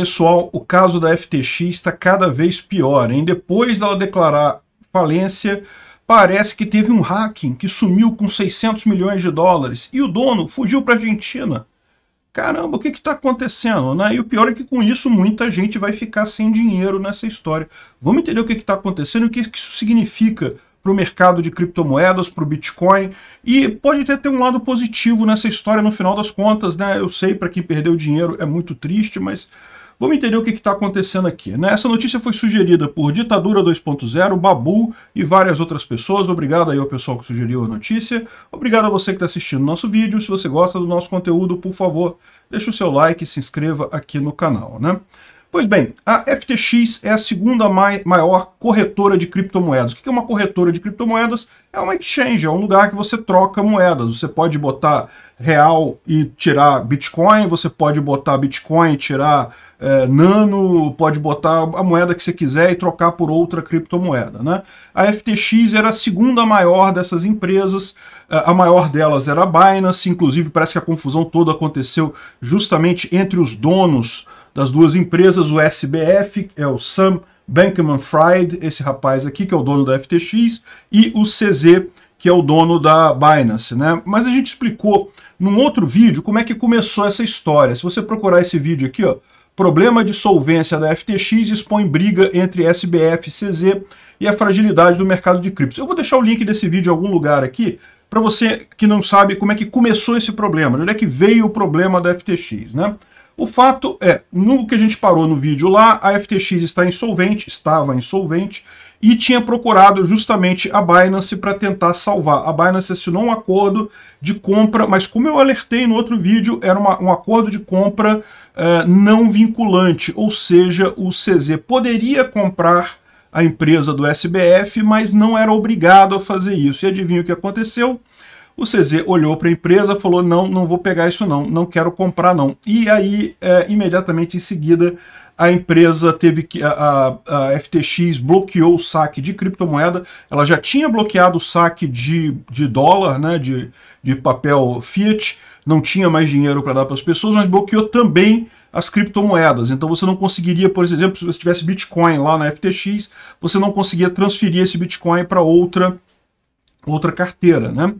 Pessoal, o caso da FTX está cada vez pior, hein? Depois dela declarar falência, parece que teve um hacking que sumiu com 600 milhões de dólares e o dono fugiu para a Argentina. Caramba, o que está acontecendo? Né? E o pior é que com isso muita gente vai ficar sem dinheiro nessa história. Vamos entender o que está acontecendo e o que isso significa para o mercado de criptomoedas, para o Bitcoin. E pode até ter um lado positivo nessa história no final das contas, né? Eu sei, para quem perdeu dinheiro é muito triste, mas Vamos entender o que está acontecendo aqui. Né? Essa notícia foi sugerida por Ditadura 2.0, Babu e várias outras pessoas. Obrigado aí ao pessoal que sugeriu a notícia. Obrigado a você que está assistindo nosso vídeo. Se você gosta do nosso conteúdo, por favor, deixe o seu like e se inscreva aqui no canal. Né? Pois bem, a FTX é a segunda mai maior corretora de criptomoedas. O que é uma corretora de criptomoedas? É uma exchange, é um lugar que você troca moedas. Você pode botar real e tirar Bitcoin, você pode botar Bitcoin e tirar é, Nano, pode botar a moeda que você quiser e trocar por outra criptomoeda. Né? A FTX era a segunda maior dessas empresas, é, a maior delas era a Binance, inclusive parece que a confusão toda aconteceu justamente entre os donos das duas empresas, o SBF é o Sam Bankman-Fried, esse rapaz aqui que é o dono da FTX, e o CZ, que é o dono da Binance, né? Mas a gente explicou num outro vídeo como é que começou essa história. Se você procurar esse vídeo aqui, ó, problema de solvência da FTX expõe briga entre SBF e CZ e a fragilidade do mercado de criptos. Eu vou deixar o link desse vídeo em algum lugar aqui, para você que não sabe como é que começou esse problema, de onde é que veio o problema da FTX, né? O fato é, no que a gente parou no vídeo lá, a FTX está insolvente, estava insolvente, e tinha procurado justamente a Binance para tentar salvar. A Binance assinou um acordo de compra, mas como eu alertei no outro vídeo, era uma, um acordo de compra uh, não vinculante, ou seja, o CZ poderia comprar a empresa do SBF, mas não era obrigado a fazer isso. E adivinha o que aconteceu? O CZ olhou para a empresa, falou: não, não vou pegar isso não, não quero comprar não. E aí, é, imediatamente em seguida, a empresa teve que a, a, FTX bloqueou o saque de criptomoeda. Ela já tinha bloqueado o saque de, de dólar, né, de, de papel fiat, não tinha mais dinheiro para dar para as pessoas, mas bloqueou também as criptomoedas. Então você não conseguiria, por exemplo, se você tivesse Bitcoin lá na FTX, você não conseguia transferir esse Bitcoin para outra outra carteira, né?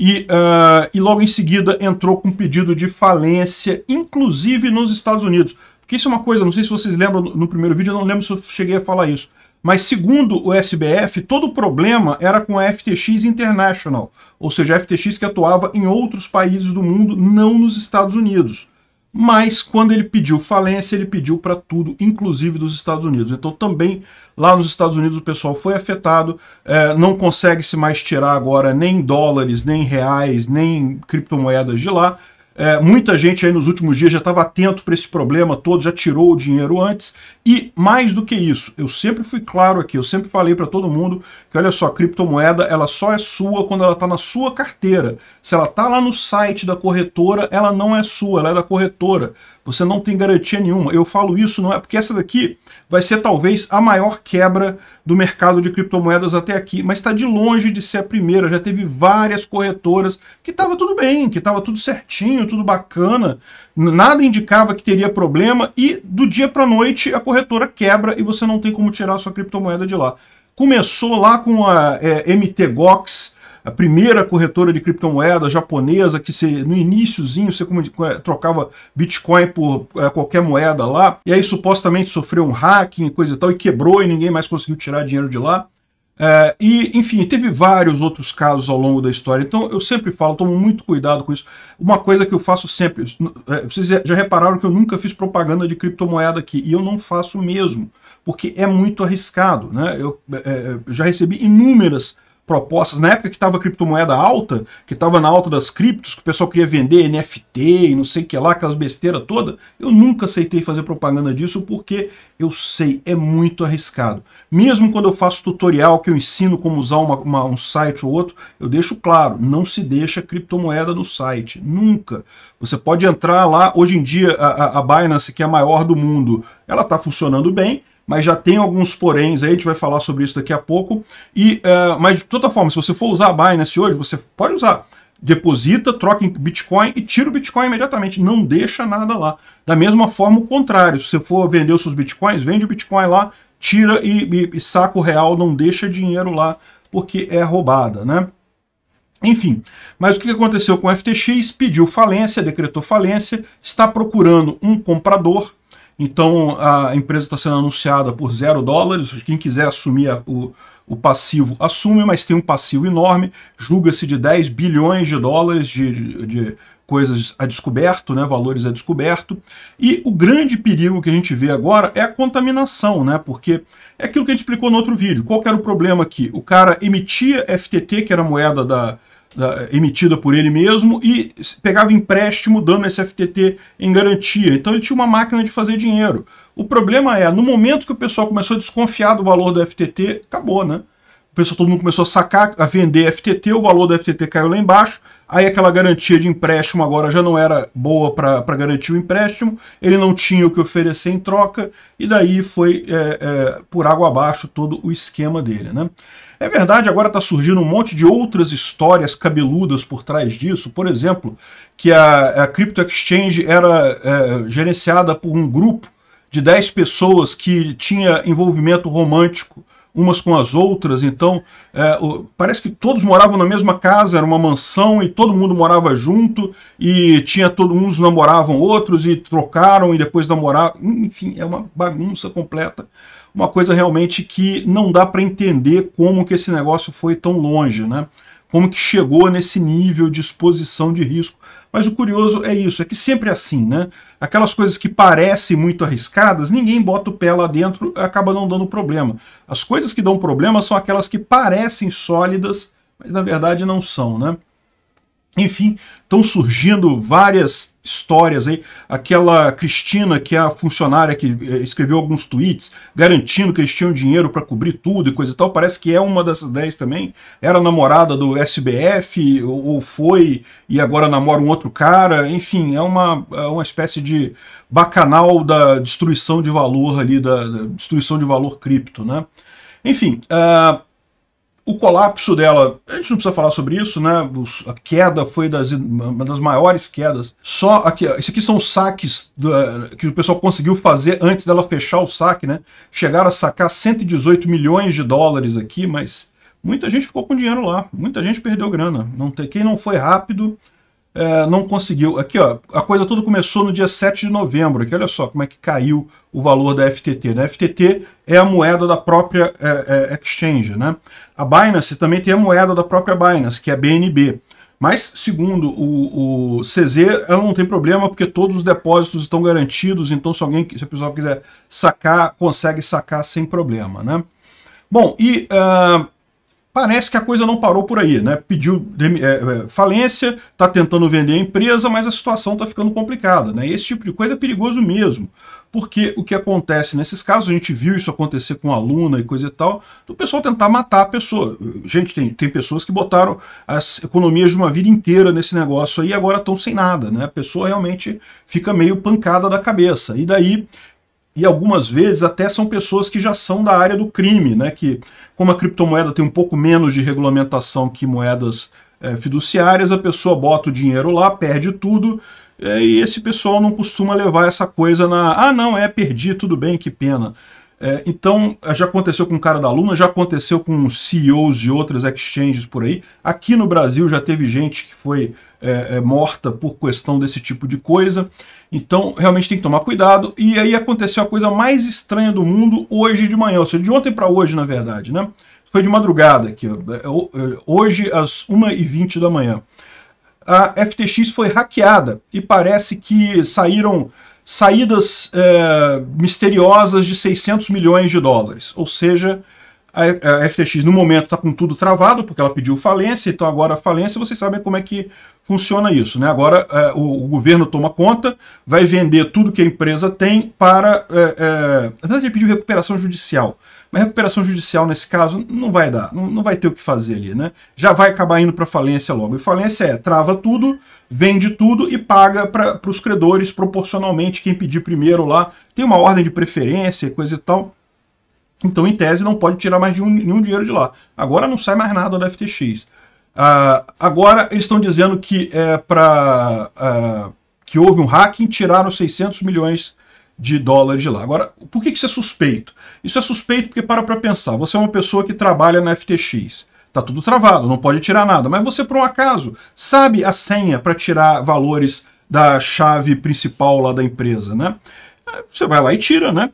e, uh, e logo em seguida entrou com um pedido de falência, inclusive nos Estados Unidos. Porque isso é uma coisa, não sei se vocês lembram no primeiro vídeo, eu não lembro se eu cheguei a falar isso. Mas segundo o SBF, todo o problema era com a FTX International, ou seja, a FTX que atuava em outros países do mundo, não nos Estados Unidos mas quando ele pediu falência, ele pediu para tudo, inclusive dos Estados Unidos. Então também lá nos Estados Unidos o pessoal foi afetado, é, não consegue se mais tirar agora nem dólares, nem reais, nem criptomoedas de lá. É, muita gente aí nos últimos dias já estava atento para esse problema todo, já tirou o dinheiro antes. E mais do que isso, eu sempre fui claro aqui, eu sempre falei para todo mundo que, olha só, a criptomoeda ela só é sua quando ela está na sua carteira. Se ela está lá no site da corretora, ela não é sua, ela é da corretora. Você não tem garantia nenhuma. Eu falo isso não é porque essa daqui vai ser talvez a maior quebra do mercado de criptomoedas até aqui, mas está de longe de ser a primeira. Já teve várias corretoras que estava tudo bem, que estava tudo certinho, tudo bacana, nada indicava que teria problema e do dia para noite a corretora quebra e você não tem como tirar sua criptomoeda de lá. Começou lá com a é, MT Gox, a primeira corretora de criptomoeda japonesa que você, no iníciozinho você é, trocava Bitcoin por é, qualquer moeda lá, e aí supostamente sofreu um hacking e coisa e tal, e quebrou e ninguém mais conseguiu tirar dinheiro de lá. É, e, enfim, teve vários outros casos ao longo da história. Então, eu sempre falo, tomo muito cuidado com isso. Uma coisa que eu faço sempre, é, vocês já repararam que eu nunca fiz propaganda de criptomoeda aqui, e eu não faço mesmo, porque é muito arriscado. Né? Eu é, é já recebi inúmeras propostas, na época que estava a criptomoeda alta, que estava na alta das criptos, que o pessoal queria vender NFT e não sei o que lá, aquelas besteiras toda, eu nunca aceitei fazer propaganda disso porque eu sei, é muito arriscado. Mesmo quando eu faço tutorial que eu ensino como usar uma, uma, um site ou outro, eu deixo claro, não se deixa criptomoeda no site, nunca. Você pode entrar lá, hoje em dia a, a Binance, que é a maior do mundo, ela está funcionando bem, mas já tem alguns poréns aí, a gente vai falar sobre isso daqui a pouco. E, uh, mas de toda forma, se você for usar a Binance hoje, você pode usar. Deposita, troca em Bitcoin e tira o Bitcoin imediatamente. Não deixa nada lá. Da mesma forma, o contrário. Se você for vender os seus Bitcoins, vende o Bitcoin lá, tira e, e, e saca o real, não deixa dinheiro lá, porque é roubada, né? Enfim, mas o que aconteceu com o FTX? Pediu falência, decretou falência, está procurando um comprador, então a empresa está sendo anunciada por zero dólares. Quem quiser assumir o, o passivo assume, mas tem um passivo enorme. Julga-se de 10 bilhões de dólares de, de coisas a descoberto, né, valores a descoberto. E o grande perigo que a gente vê agora é a contaminação, né, porque é aquilo que a gente explicou no outro vídeo. Qual era o problema aqui? O cara emitia FTT, que era a moeda da, emitida por ele mesmo e pegava empréstimo dando esse FTT em garantia. Então ele tinha uma máquina de fazer dinheiro. O problema é, no momento que o pessoal começou a desconfiar do valor do FTT, acabou, né? O pessoal, todo mundo começou a sacar, a vender FTT, o valor do FTT caiu lá embaixo, aí aquela garantia de empréstimo agora já não era boa para garantir o empréstimo, ele não tinha o que oferecer em troca, e daí foi é, é, por água abaixo todo o esquema dele, né? É verdade, agora está surgindo um monte de outras histórias cabeludas por trás disso. Por exemplo, que a, a Crypto Exchange era é, gerenciada por um grupo de 10 pessoas que tinha envolvimento romântico umas com as outras, então é, o, parece que todos moravam na mesma casa, era uma mansão e todo mundo morava junto e tinha todo uns namoravam outros e trocaram e depois namoravam, enfim, é uma bagunça completa uma coisa realmente que não dá para entender como que esse negócio foi tão longe, né? Como que chegou nesse nível de exposição de risco. Mas o curioso é isso, é que sempre é assim, né? Aquelas coisas que parecem muito arriscadas, ninguém bota o pé lá dentro, acaba não dando problema. As coisas que dão problema são aquelas que parecem sólidas, mas na verdade não são, né? Enfim, estão surgindo várias histórias aí. Aquela Cristina, que é a funcionária que eh, escreveu alguns tweets, garantindo que eles tinham dinheiro para cobrir tudo e coisa e tal, parece que é uma dessas 10 também. Era namorada do SBF, ou foi, e agora namora um outro cara. Enfim, é uma, é uma espécie de bacanal da destruição de valor ali, da, da destruição de valor cripto, né? Enfim, uh, o colapso dela, a gente não precisa falar sobre isso, né? A queda foi das, uma das maiores quedas. Só aqui, isso aqui são saques do, eh, que o pessoal conseguiu fazer antes dela fechar o saque, né? Chegaram a sacar 118 milhões de dólares aqui, mas muita gente ficou com dinheiro lá, muita gente perdeu grana. Não tem, quem não foi rápido é, não conseguiu. Aqui, ó, a coisa toda começou no dia 7 de novembro. Aqui, olha só como é que caiu o valor da FTT. Né? A FTT é a moeda da própria é, é, exchange. Né? A Binance também tem a moeda da própria Binance, que é a BNB. Mas, segundo o, o, CZ, ela não tem problema porque todos os depósitos estão garantidos, então se alguém, se o pessoal quiser sacar, consegue sacar sem problema, né? Bom, e uh, parece que a coisa não parou por aí, né? Pediu é, é, falência, está tentando vender a empresa, mas a situação está ficando complicada, né? Esse tipo de coisa é perigoso mesmo, porque o que acontece nesses casos, a gente viu isso acontecer com aluna e coisa e tal, do pessoal tentar matar a pessoa. Gente, tem, tem pessoas que botaram as economias de uma vida inteira nesse negócio aí e agora estão sem nada, né? A pessoa realmente fica meio pancada da cabeça. E daí e algumas vezes até são pessoas que já são da área do crime, né? Que, como a criptomoeda tem um pouco menos de regulamentação que moedas é, fiduciárias, a pessoa bota o dinheiro lá, perde tudo, é, e esse pessoal não costuma levar essa coisa na. Ah, não, é, perdi, tudo bem, que pena. É, então, é, já aconteceu com o cara da Luna, já aconteceu com CEOs de outras exchanges por aí. Aqui no Brasil já teve gente que foi é, é, morta por questão desse tipo de coisa. Então, realmente tem que tomar cuidado. E aí aconteceu a coisa mais estranha do mundo hoje de manhã, ou seja, de ontem para hoje, na verdade, né? Foi de madrugada aqui, é, é, hoje às 1h20 da manhã. A FTX foi hackeada e parece que saíram saídas é, misteriosas de 600 milhões de dólares. Ou seja, a FTX no momento está com tudo travado, porque ela pediu falência, então agora falência, vocês sabem como é que funciona isso. Né? Agora é, o, o, governo toma conta, vai vender tudo que a empresa tem para. É, é, a eh, ele pediu recuperação judicial. Mas recuperação judicial, nesse caso, não vai dar, não, não vai ter o que fazer ali. Né? Já vai acabar indo para falência logo. E falência é trava tudo, vende tudo e paga para os credores proporcionalmente quem pedir primeiro lá. Tem uma ordem de preferência, coisa e tal então, em tese, não pode tirar mais de um, nenhum dinheiro de lá. Agora não sai mais nada da FTX. Uh, ah, agora eles estão dizendo que é para uh, ah, que houve um hacking, tiraram 600 milhões de dólares de lá. Agora, por que isso é suspeito? Isso é suspeito porque para para pensar, você é uma pessoa que trabalha na FTX. está tudo travado, não pode tirar nada, mas você por um acaso sabe a senha para tirar valores da chave principal lá da empresa, né? Você vai lá e tira, né?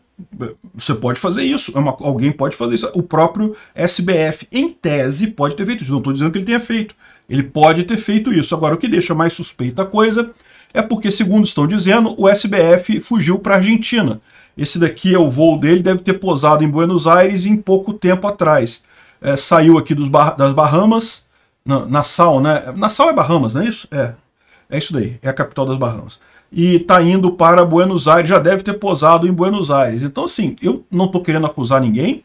Você pode fazer isso, é uma, alguém pode fazer isso. O próprio SBF, em tese, pode ter feito isso. Não estou dizendo que ele tenha feito. Ele pode ter feito isso. Agora, o que deixa mais suspeita a coisa é porque, segundo estão dizendo, o SBF fugiu para a Argentina. Esse daqui é o voo dele, deve ter posado em Buenos Aires em pouco tempo atrás. É, saiu aqui bar das Bahamas, na, Nassau, né? Nassau é Bahamas, não é isso? É, é isso daí, é a capital das Bahamas e está indo para Buenos Aires, já deve ter posado em Buenos Aires. Então, assim, eu não estou querendo acusar ninguém,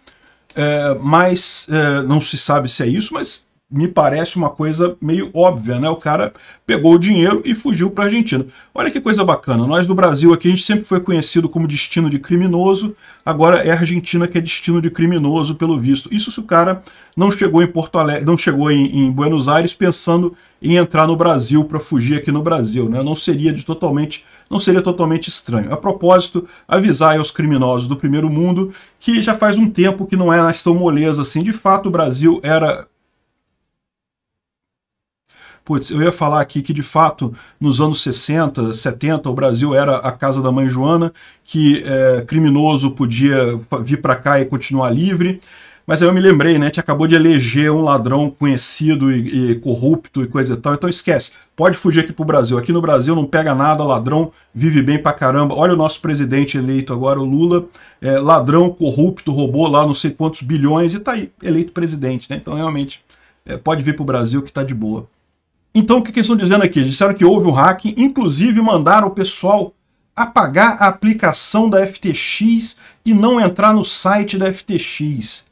é, mas é, não se sabe se é isso, mas me parece uma coisa meio óbvia, né? O cara pegou o dinheiro e fugiu para a Argentina. Olha que coisa bacana. Nós do Brasil aqui a gente sempre foi conhecido como destino de criminoso, agora é a Argentina que é destino de criminoso pelo visto. Isso se o cara não chegou em Porto Alegre, não chegou em, em Buenos Aires pensando em entrar no Brasil para fugir aqui no Brasil, né? Não seria de totalmente não seria totalmente estranho. A propósito, avisar aos criminosos do primeiro mundo que já faz um tempo que não é mais tão moleza assim. De fato, o Brasil era Putz, eu ia falar aqui que de fato nos anos 60, 70, o Brasil era a casa da mãe Joana, que é, criminoso podia vir para cá e continuar livre. Mas aí eu me lembrei, né? A gente acabou de eleger um ladrão conhecido e, e, corrupto e coisa e tal. Então esquece. Pode fugir aqui pro Brasil. Aqui no Brasil não pega nada, ladrão vive bem pra caramba. Olha o nosso presidente eleito agora, o Lula. É, ladrão, corrupto, roubou lá não sei quantos bilhões e tá aí, eleito presidente, né? Então realmente é, pode vir pro Brasil que tá de boa. Então, o que, que eles estão dizendo aqui? Disseram que houve um hack, inclusive mandaram o pessoal apagar a aplicação da FTX e não entrar no site da FTX.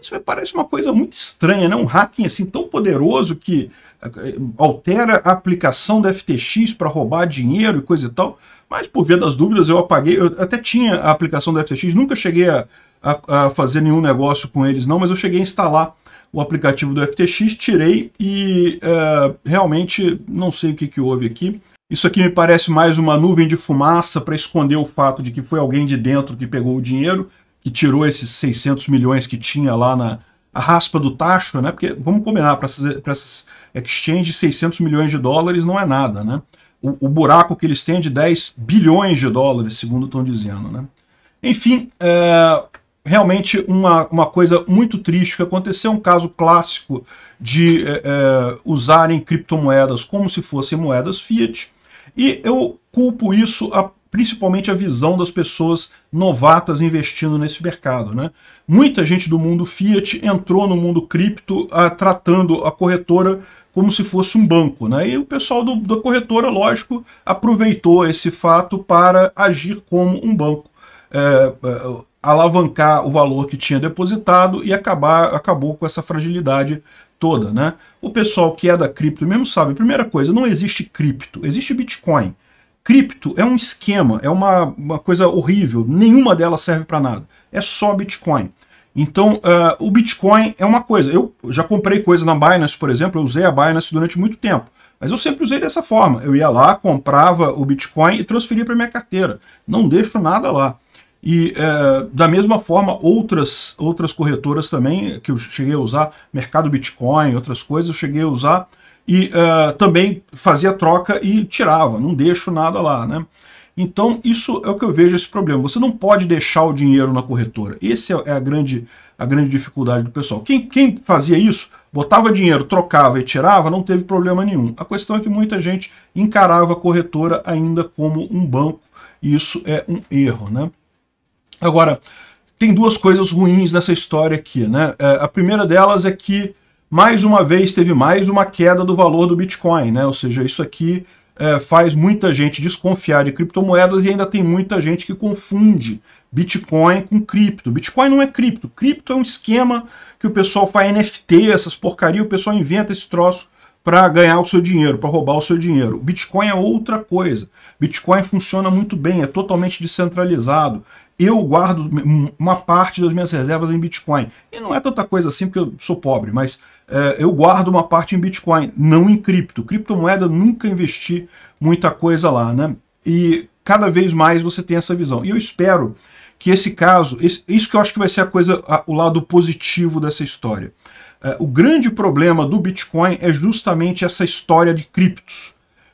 Isso me parece uma coisa muito estranha, né? Um hacking assim tão poderoso que eh, eh, altera a aplicação da FTX para roubar dinheiro e coisa e tal. Mas por via das dúvidas eu apaguei, eu até tinha a aplicação da FTX, nunca cheguei a, a, a fazer nenhum negócio com eles não, mas eu cheguei a instalar o aplicativo do FTX, tirei e é, realmente não sei o que, que houve aqui. Isso aqui me parece mais uma nuvem de fumaça para esconder o fato de que foi alguém de dentro que pegou o dinheiro, que tirou esses 600 milhões que tinha lá na raspa do tacho, né? Porque vamos combinar, para essas, essas exchanges, 600 milhões de dólares não é nada, né? O, o, buraco que eles têm é de 10 bilhões de dólares, segundo estão dizendo, né? Enfim, é, realmente uma, uma coisa muito triste que aconteceu, um caso clássico de é, é, usarem criptomoedas como se fossem moedas fiat, e eu culpo isso a, principalmente a visão das pessoas novatas investindo nesse mercado. Né? Muita gente do mundo fiat entrou no mundo cripto a, ah, tratando a corretora como se fosse um banco. Né? E o pessoal do, da corretora, lógico, aproveitou esse fato para agir como um banco. É, é alavancar o valor que tinha depositado e acabar, acabou com essa fragilidade toda, né? O pessoal que é da cripto mesmo sabe, primeira coisa, não existe cripto, existe Bitcoin. Cripto é um esquema, é uma, uma coisa horrível, nenhuma delas serve para nada, é só Bitcoin. Então, uh, o Bitcoin é uma coisa, eu já comprei coisa na Binance, por exemplo, eu usei a Binance durante muito tempo, mas eu sempre usei dessa forma, eu ia lá, comprava o Bitcoin e transferia para minha carteira, não deixo nada lá. E é, da mesma forma, outras, outras corretoras também, que eu cheguei a usar, mercado Bitcoin, outras coisas, eu cheguei a usar e uh, também fazia troca e tirava, não deixo nada lá, né? Então, isso é o que eu vejo esse problema. Você não pode deixar o dinheiro na corretora. Essa é, é a grande, a grande dificuldade do pessoal. Quem, quem fazia isso, botava dinheiro, trocava e tirava, não teve problema nenhum. A questão é que muita gente encarava a corretora ainda como um banco. E isso é um erro, né? Agora, tem duas coisas ruins nessa história aqui, né? É, a primeira delas é que, mais uma vez, teve mais uma queda do valor do Bitcoin, né? Ou seja, isso aqui é, faz muita gente desconfiar de criptomoedas e ainda tem muita gente que confunde Bitcoin com cripto. Bitcoin não é cripto. Cripto é um esquema que o pessoal faz NFT, essas porcarias, o pessoal inventa esse troço para ganhar o seu dinheiro, para roubar o seu dinheiro. Bitcoin é outra coisa. Bitcoin funciona muito bem, é totalmente descentralizado eu guardo uma parte das minhas reservas em Bitcoin. E não é tanta coisa assim, porque eu sou pobre, mas é, eu guardo uma parte em Bitcoin, não em cripto. Criptomoeda, nunca investi muita coisa lá, né? E cada vez mais você tem essa visão. E eu espero que esse caso, esse, isso que eu acho que vai ser a coisa, a, o lado positivo dessa história. É, o grande problema do Bitcoin é justamente essa história de criptos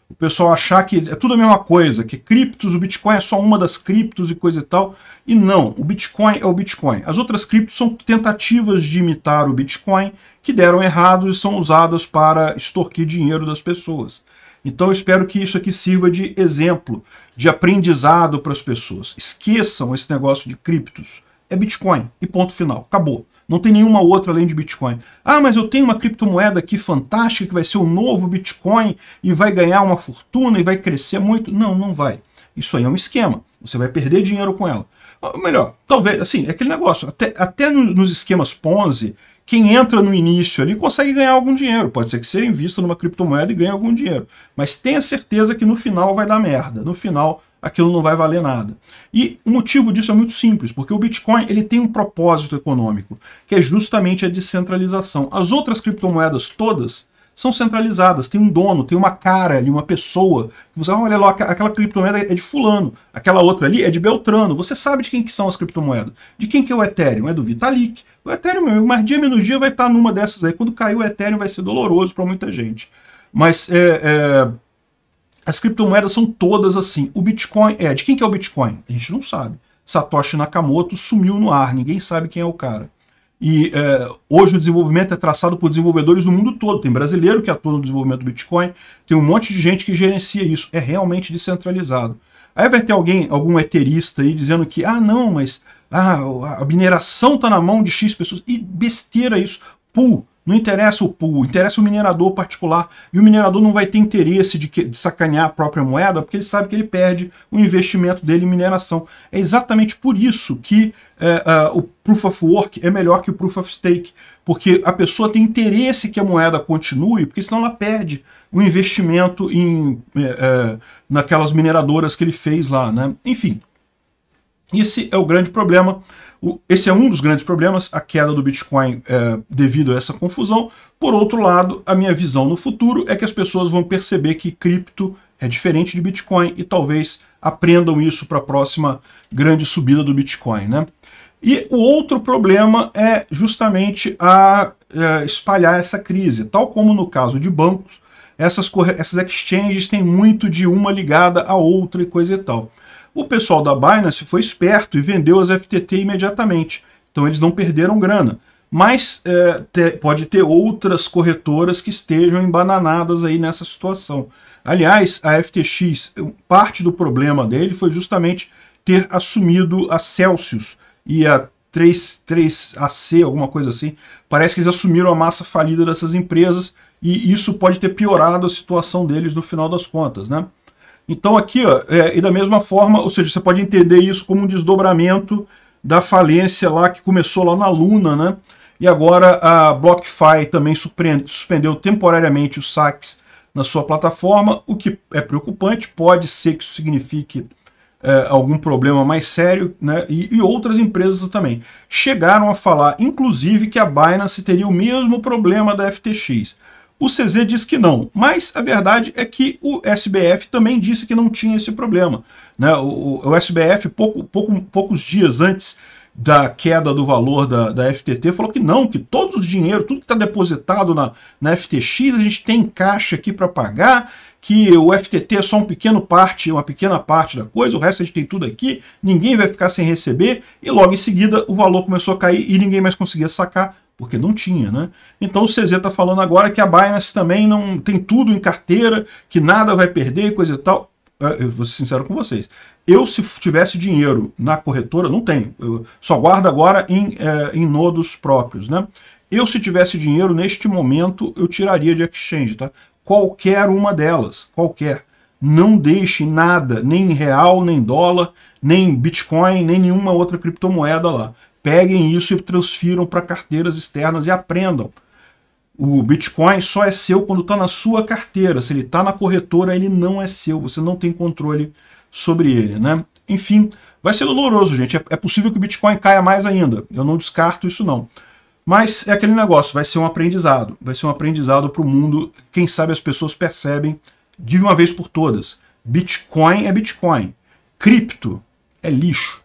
o pessoal achar que é tudo a mesma coisa, que criptos, o Bitcoin é só uma das criptos e coisa e tal. E não, o Bitcoin é o Bitcoin. As outras criptos são tentativas de imitar o Bitcoin que deram errado e são usadas para extorquir dinheiro das pessoas. Então eu espero que isso aqui sirva de exemplo, de aprendizado para as pessoas. Esqueçam esse negócio de criptos. É Bitcoin e ponto final. Acabou. Não tem nenhuma outra além de Bitcoin. Ah, mas eu tenho uma criptomoeda aqui fantástica que vai ser o novo Bitcoin e vai ganhar uma fortuna e vai crescer muito. Não, não vai. Isso aí é um esquema. Você vai perder dinheiro com ela. Ou ah, melhor, talvez, assim, é aquele negócio. Até, até nos esquemas Ponzi, quem entra no início ali consegue ganhar algum dinheiro. Pode ser que você invista numa criptomoeda e ganhe algum dinheiro. Mas tenha certeza que no final vai dar merda. No final aquilo não vai valer nada. E o motivo disso é muito simples, porque o Bitcoin ele tem um propósito econômico, que é justamente a descentralização. As outras criptomoedas todas são centralizadas, tem um dono, tem uma cara ali, uma pessoa. Você ah, olha lá, aquela criptomoeda é de fulano, aquela outra ali é de Beltrano. Você sabe de quem que são as criptomoedas. De quem que é o Ethereum? É do Vitalik. O Ethereum, mais dia menos dia, vai estar numa dessas aí. Quando cair o Ethereum vai ser doloroso para muita gente. Mas é, é as criptomoedas são todas assim. O Bitcoin é. De quem que é o Bitcoin? A gente não sabe. Satoshi Nakamoto sumiu no ar, ninguém sabe quem é o cara. E é, hoje o desenvolvimento é traçado por desenvolvedores do mundo todo. Tem brasileiro que atua no desenvolvimento do Bitcoin, tem um monte de gente que gerencia isso. É realmente descentralizado. Aí vai ter alguém, algum eterista aí, dizendo que, ah, não, mas ah, a mineração está na mão de X pessoas. E besteira isso. Pool não interessa o pool, interessa o minerador particular. E o minerador não vai ter interesse de, que, de sacanear a própria moeda, porque ele sabe que ele perde o investimento dele em mineração. É exatamente por isso que é, é o Proof of Work é melhor que o Proof of Stake, porque a pessoa tem interesse que a moeda continue, porque senão ela perde o investimento em, é, é naquelas mineradoras que ele fez lá. Né? Enfim, esse é o grande problema. Esse é um dos grandes problemas, a queda do Bitcoin é, devido a essa confusão. Por outro lado, a minha visão no futuro é que as pessoas vão perceber que cripto é diferente de Bitcoin e talvez aprendam isso para a próxima grande subida do Bitcoin. Né? E o outro problema é justamente a, é, espalhar essa crise. Tal como no caso de bancos, essas, essas exchanges têm muito de uma ligada à outra e coisa e tal. O pessoal da Binance foi esperto e vendeu as FTT imediatamente. Então eles não perderam grana. Mas é, te, pode ter outras corretoras que estejam embananadas aí nessa situação. Aliás, a FTX, parte do problema dele foi justamente ter assumido a Celsius e a 3, 3AC, alguma coisa assim. Parece que eles assumiram a massa falida dessas empresas e isso pode ter piorado a situação deles no final das contas, né? Então aqui, ó, é, e da mesma forma, ou seja, você pode entender isso como um desdobramento da falência lá que começou lá na Luna, né? E agora a BlockFi também suspendeu temporariamente os saques na sua plataforma, o que é preocupante, pode ser que isso signifique é, algum problema mais sério, né? E, e, outras empresas também. Chegaram a falar, inclusive, que a Binance teria o mesmo problema da FTX. O CZ diz que não, mas a verdade é que o SBF também disse que não tinha esse problema. Né? O, o, o SBF, pouco, pouco, poucos dias antes da queda do valor da, da FTT, falou que não, que todos os dinheiro, tudo que está depositado na, na FTX, a gente tem caixa aqui para pagar, que o FTT é só um pequeno parte, uma pequena parte da coisa, o resto a gente tem tudo aqui, ninguém vai ficar sem receber, e logo em seguida o valor começou a cair e ninguém mais conseguia sacar porque não tinha, né? Então o CZ está falando agora que a Binance também não tem tudo em carteira, que nada vai perder, coisa e tal. É, eu vou ser sincero com vocês. Eu, se tivesse dinheiro na corretora, não tenho. Eu só guardo agora em, é, em nodos próprios, né? Eu, se tivesse dinheiro neste momento, eu tiraria de exchange, tá? Qualquer uma delas, qualquer. Não deixe nada, nem real, nem dólar, nem Bitcoin, nem nenhuma outra criptomoeda lá. Peguem isso e transfiram para carteiras externas e aprendam. O Bitcoin só é seu quando está na sua carteira. Se ele está na corretora, ele não é seu. Você não tem controle sobre ele, né? Enfim, vai ser doloroso, gente. É, é possível que o Bitcoin caia mais ainda. Eu não descarto isso, não. Mas é aquele negócio, vai ser um aprendizado. Vai ser um aprendizado para o mundo. Quem sabe as pessoas percebem de uma vez por todas. Bitcoin é Bitcoin. Cripto é lixo.